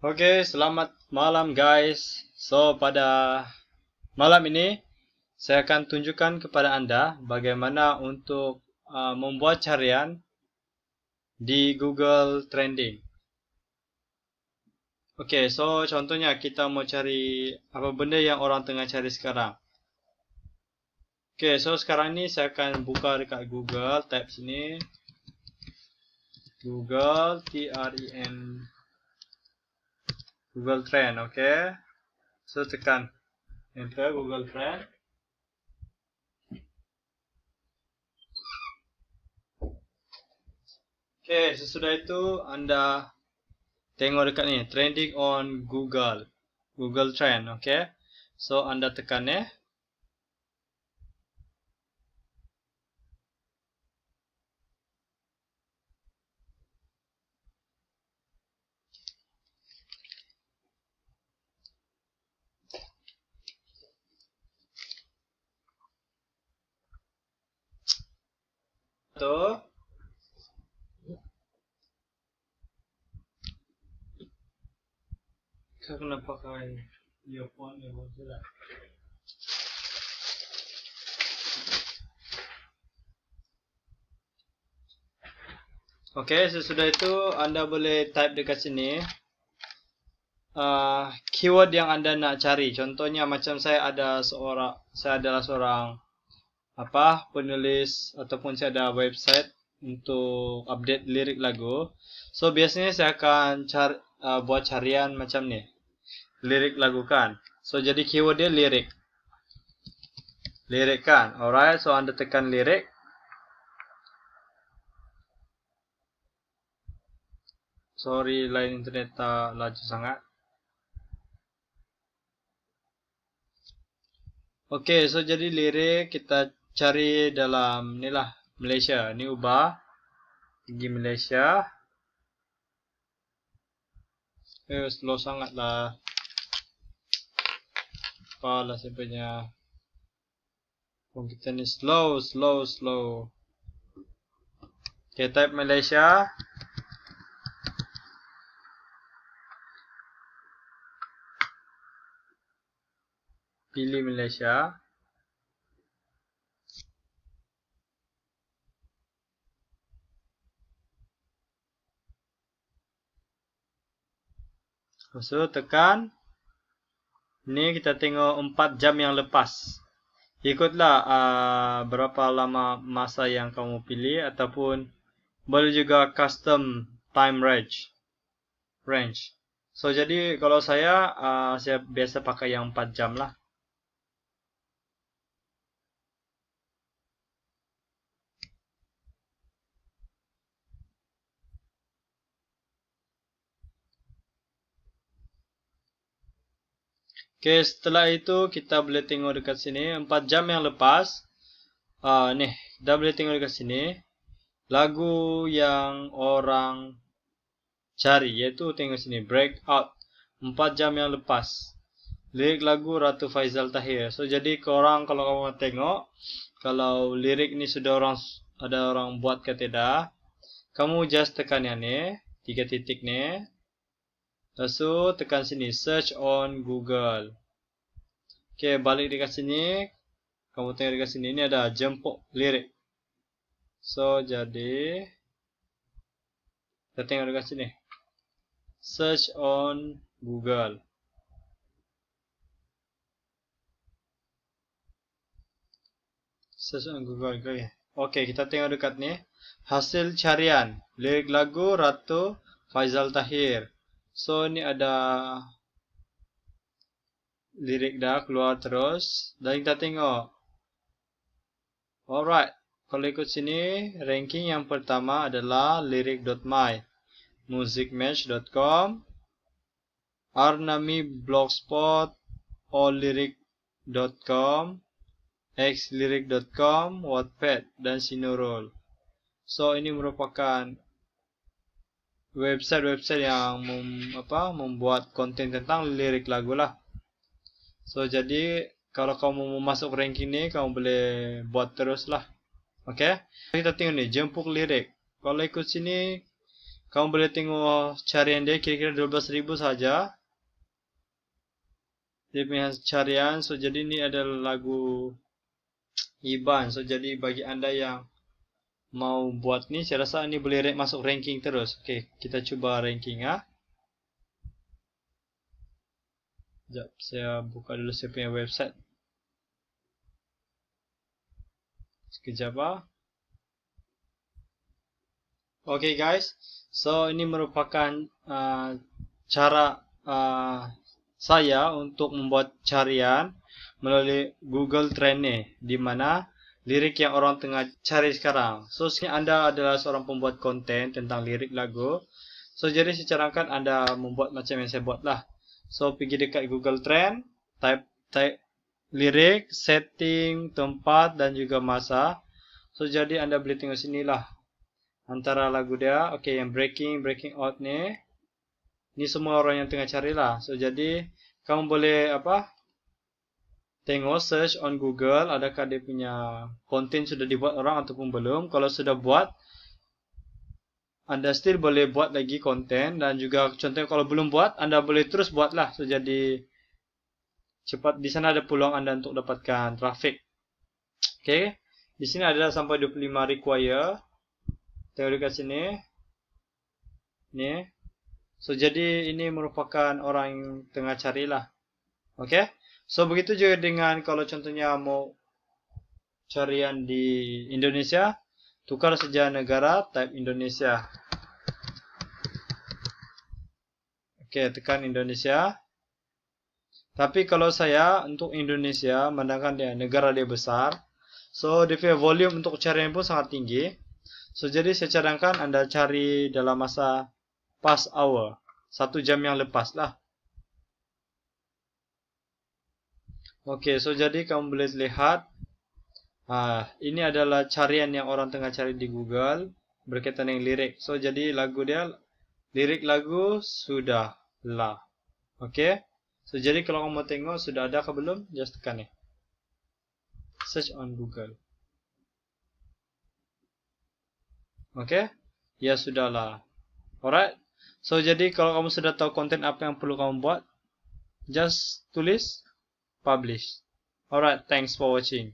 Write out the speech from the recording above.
Okay, selamat malam guys. So, pada malam ini, saya akan tunjukkan kepada anda bagaimana untuk uh, membuat carian di Google Trending. Okay, so contohnya kita mau cari apa benda yang orang tengah cari sekarang. Okay, so sekarang ini saya akan buka dekat Google, tab sini. Google, t r e n Google Trend, okay? So tekan enter Google Trend. Okay, sesudah itu anda tengok dekat ni, trending on Google, Google Trend, okay? So anda tekan eh. satu Saya kena pakai earphone yang macam lah. Ok, sesudah itu anda boleh type dekat sini uh, Keyword yang anda nak cari Contohnya macam saya ada seorang Saya adalah seorang apa penulis ataupun saya ada website untuk update lirik lagu. So biasanya saya akan cari uh, buat carian macam ni. Lirik lagu kan. So jadi keyword dia lirik. Lirik kan. Alright, so anda tekan lirik. Sorry, line internet tak laju sangat. Okay, so jadi lirik kita cari dalam ni lah Malaysia. Ni ubah. Pergi Malaysia. Eh, slow sangat lah. Apa lah sebenarnya. Komputer ni slow, slow, slow. Okay, type Malaysia. Pilih Malaysia. So, tekan. Ni kita tengok 4 jam yang lepas. Ikutlah uh, berapa lama masa yang kamu pilih ataupun boleh juga custom time range. Range. So, jadi kalau saya, uh, saya biasa pakai yang 4 jam lah. Okey, setelah itu kita boleh tengok dekat sini empat jam yang lepas. Ah uh, ni, dah boleh tengok dekat sini lagu yang orang cari iaitu tengok sini Break Out 4 jam yang lepas. Lirik lagu Ratu Faizal Tahir. So jadi korang kalau kamu tengok kalau lirik ni sudah orang ada orang buat ke tidak, kamu just tekan yang ni, tiga titik ni, Lepas tu, tekan sini. Search on Google. Okay, balik dekat sini. Kamu tengok dekat sini. Ini ada jempol lirik. So, jadi. Kita tengok dekat sini. Search on Google. Search on Google. Okay, okay kita tengok dekat ni. Hasil carian. Lirik lagu Ratu Faizal Tahir. So ni ada lirik dah keluar terus. Dan kita tengok. Alright. Kalau ikut sini, ranking yang pertama adalah lirik.my, musicmatch.com, arnamiblogspot, olirik.com, xlirik.com, wattpad, dan sinurul. So, ini merupakan website-website yang mem, apa, membuat konten tentang lirik lagu lah. So, jadi kalau kamu mau masuk ranking ni, kamu boleh buat terus lah. Okay? Kita tengok ni, jempuk lirik. Kalau ikut sini, kamu boleh tengok carian dia kira-kira dua belas ribu saja. Dia punya carian. So, jadi ni adalah lagu Iban. So, jadi bagi anda yang mau buat ni, saya rasa ni boleh masuk ranking terus. Okey, kita cuba ranking ah. Jap, saya buka dulu saya punya website. Sekejap ah. Okey guys. So ini merupakan uh, cara uh, saya untuk membuat carian melalui Google Trend ni di mana uh, lirik yang orang tengah cari sekarang. So, sini anda adalah seorang pembuat konten tentang lirik lagu. So, jadi secara kan anda membuat macam yang saya buat lah. So, pergi dekat Google Trend, type, type lirik, setting, tempat dan juga masa. So, jadi anda boleh tengok sini lah. Antara lagu dia, okay, yang breaking, breaking out ni. Ni semua orang yang tengah carilah. So, jadi kamu boleh apa tengok search on Google adakah dia punya content sudah dibuat orang ataupun belum. Kalau sudah buat, anda still boleh buat lagi konten dan juga contohnya kalau belum buat, anda boleh terus buatlah. So, jadi cepat di sana ada peluang anda untuk dapatkan traffic. Okay, di sini ada sampai 25 require. Tengok dekat sini. Ni. So, jadi ini merupakan orang yang tengah carilah. Okay. So begitu juga dengan kalau contohnya mau carian di Indonesia, tukar sejarah negara, type Indonesia. Oke, tekan Indonesia. Tapi kalau saya untuk Indonesia, menangkan dia negara dia besar, so dia volume untuk carian pun sangat tinggi. So jadi saya cadangkan Anda cari dalam masa past hour, satu jam yang lepas lah. Okey, so jadi kamu boleh lihat ah ini adalah carian yang orang tengah cari di Google berkaitan dengan lirik. So jadi lagu dia lirik lagu sudah lah. Okey. So jadi kalau kamu tengok sudah ada ke belum, just tekan ni. Search on Google. Okey. Ya sudahlah. Alright. So jadi kalau kamu sudah tahu konten apa yang perlu kamu buat, just tulis published. Alright, thanks for watching.